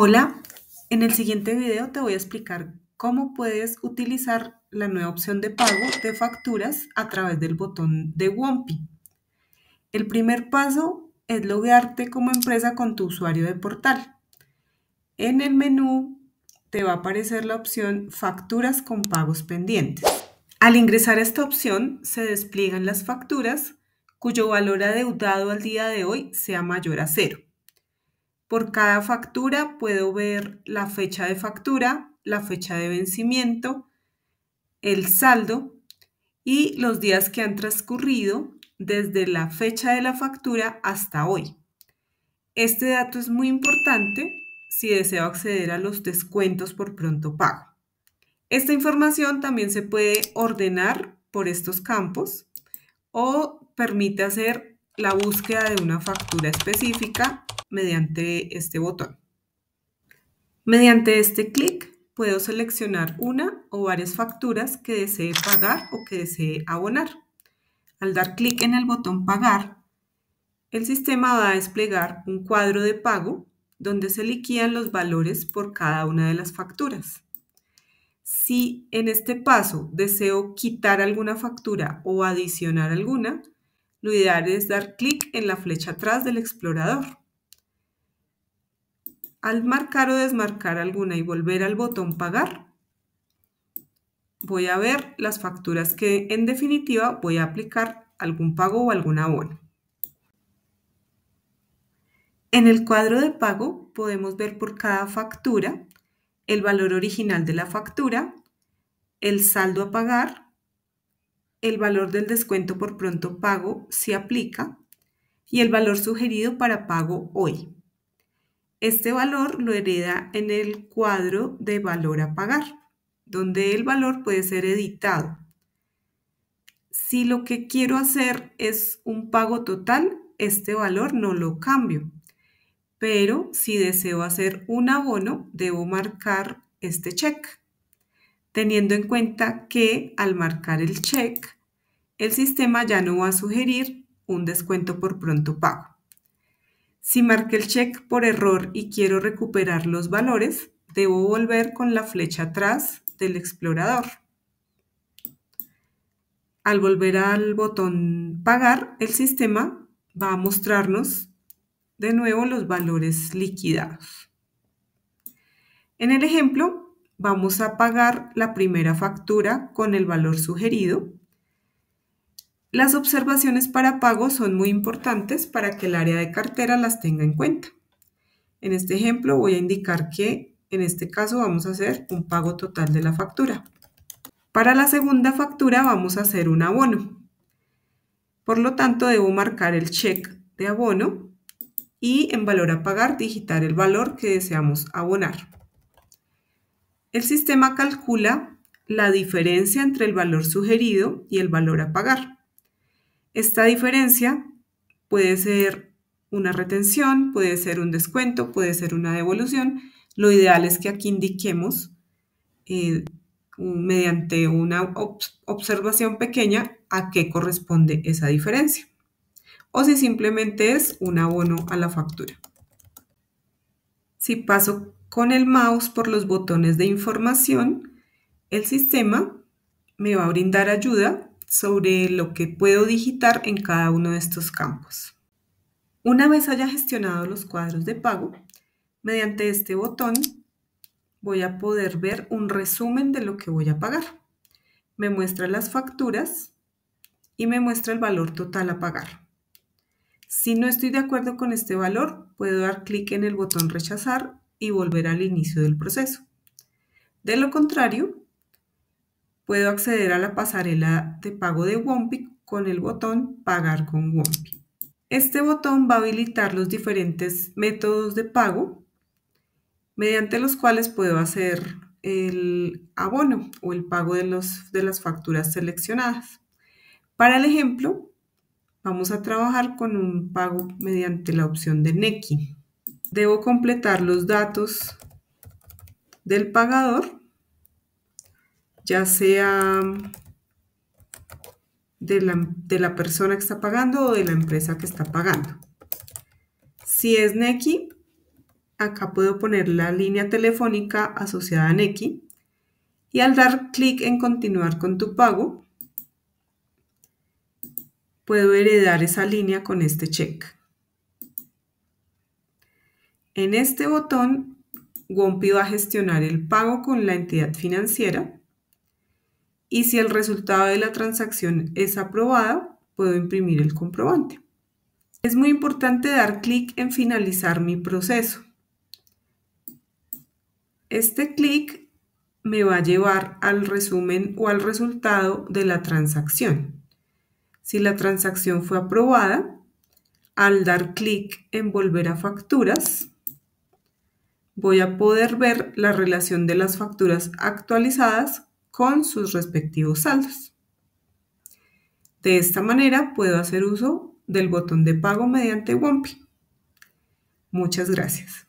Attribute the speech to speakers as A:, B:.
A: Hola, en el siguiente video te voy a explicar cómo puedes utilizar la nueva opción de pago de facturas a través del botón de Wompi. El primer paso es loguearte como empresa con tu usuario de portal. En el menú te va a aparecer la opción Facturas con pagos pendientes. Al ingresar a esta opción se despliegan las facturas cuyo valor adeudado al día de hoy sea mayor a cero. Por cada factura puedo ver la fecha de factura, la fecha de vencimiento, el saldo y los días que han transcurrido desde la fecha de la factura hasta hoy. Este dato es muy importante si deseo acceder a los descuentos por pronto pago. Esta información también se puede ordenar por estos campos o permite hacer la búsqueda de una factura específica mediante este botón. Mediante este clic puedo seleccionar una o varias facturas que desee pagar o que desee abonar. Al dar clic en el botón pagar, el sistema va a desplegar un cuadro de pago donde se liquidan los valores por cada una de las facturas. Si en este paso deseo quitar alguna factura o adicionar alguna, lo ideal es dar clic en la flecha atrás del explorador al marcar o desmarcar alguna y volver al botón pagar, voy a ver las facturas que en definitiva voy a aplicar algún pago o algún abono. En el cuadro de pago podemos ver por cada factura el valor original de la factura, el saldo a pagar, el valor del descuento por pronto pago si aplica y el valor sugerido para pago hoy. Este valor lo hereda en el cuadro de valor a pagar, donde el valor puede ser editado. Si lo que quiero hacer es un pago total, este valor no lo cambio. Pero si deseo hacer un abono, debo marcar este check. teniendo en cuenta que al marcar el check, el sistema ya no va a sugerir un descuento por pronto pago. Si marqué el check por error y quiero recuperar los valores, debo volver con la flecha atrás del explorador. Al volver al botón pagar, el sistema va a mostrarnos de nuevo los valores liquidados. En el ejemplo, vamos a pagar la primera factura con el valor sugerido las observaciones para pago son muy importantes para que el área de cartera las tenga en cuenta. En este ejemplo voy a indicar que en este caso vamos a hacer un pago total de la factura. Para la segunda factura vamos a hacer un abono. Por lo tanto, debo marcar el check de abono y en valor a pagar digitar el valor que deseamos abonar. El sistema calcula la diferencia entre el valor sugerido y el valor a pagar. Esta diferencia puede ser una retención, puede ser un descuento, puede ser una devolución. Lo ideal es que aquí indiquemos eh, mediante una observación pequeña a qué corresponde esa diferencia o si simplemente es un abono a la factura. Si paso con el mouse por los botones de información, el sistema me va a brindar ayuda sobre lo que puedo digitar en cada uno de estos campos. Una vez haya gestionado los cuadros de pago, mediante este botón voy a poder ver un resumen de lo que voy a pagar. Me muestra las facturas y me muestra el valor total a pagar. Si no estoy de acuerdo con este valor, puedo dar clic en el botón rechazar y volver al inicio del proceso. De lo contrario, puedo acceder a la pasarela de pago de Wompi con el botón Pagar con Wompi. Este botón va a habilitar los diferentes métodos de pago mediante los cuales puedo hacer el abono o el pago de, los, de las facturas seleccionadas. Para el ejemplo, vamos a trabajar con un pago mediante la opción de Neki. Debo completar los datos del pagador ya sea de la, persona que está pagando o de la empresa que está pagando. Si es Neki, acá puedo poner la línea telefónica asociada a Neki y al dar clic en continuar con tu pago, puedo heredar esa línea con este check. En este botón, Wompi va a gestionar el pago con la entidad financiera y si el resultado de la transacción es aprobado puedo imprimir el comprobante. Es muy importante dar clic en finalizar mi proceso. Este clic me va a llevar al resumen o al resultado de la transacción. Si la transacción fue aprobada, al dar clic en volver a facturas, voy a poder ver la relación de las facturas actualizadas con sus respectivos saldos. De esta manera puedo hacer uso del botón de pago mediante WOMPI. Muchas gracias.